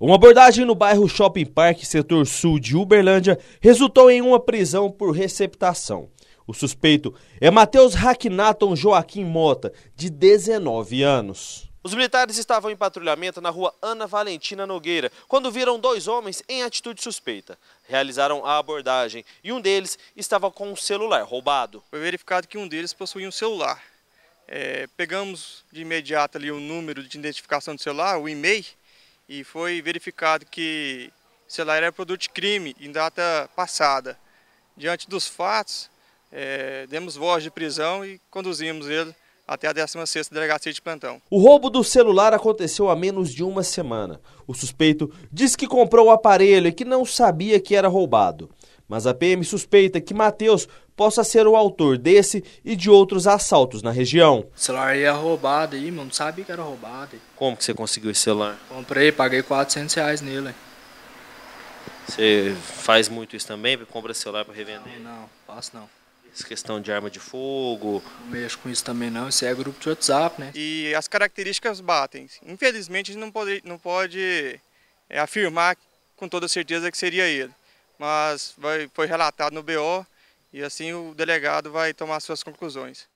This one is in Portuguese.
Uma abordagem no bairro Shopping Park, setor sul de Uberlândia, resultou em uma prisão por receptação. O suspeito é Matheus Hacknaton Joaquim Mota, de 19 anos. Os militares estavam em patrulhamento na rua Ana Valentina Nogueira quando viram dois homens em atitude suspeita. Realizaram a abordagem e um deles estava com um celular roubado. Foi verificado que um deles possuía um celular. É, pegamos de imediato ali o número de identificação do celular, o e-mail, e foi verificado que o celular era produto de crime em data passada. Diante dos fatos, é, demos voz de prisão e conduzimos ele até a 16ª Delegacia de Plantão. O roubo do celular aconteceu há menos de uma semana. O suspeito diz que comprou o aparelho e que não sabia que era roubado mas a PM suspeita que Matheus possa ser o autor desse e de outros assaltos na região. O celular ia é roubado aí, mano, não sabia que era roubado. Aí. Como que você conseguiu esse celular? Comprei, paguei 400 reais nele. Você faz muito isso também? Compra celular para revender? Não, não, faço não. Essa questão de arma de fogo. Não mexo com isso também não, isso é grupo de WhatsApp, né? E as características batem. Infelizmente a gente não pode, não pode é, afirmar com toda certeza que seria ele mas foi relatado no BO e assim o delegado vai tomar suas conclusões.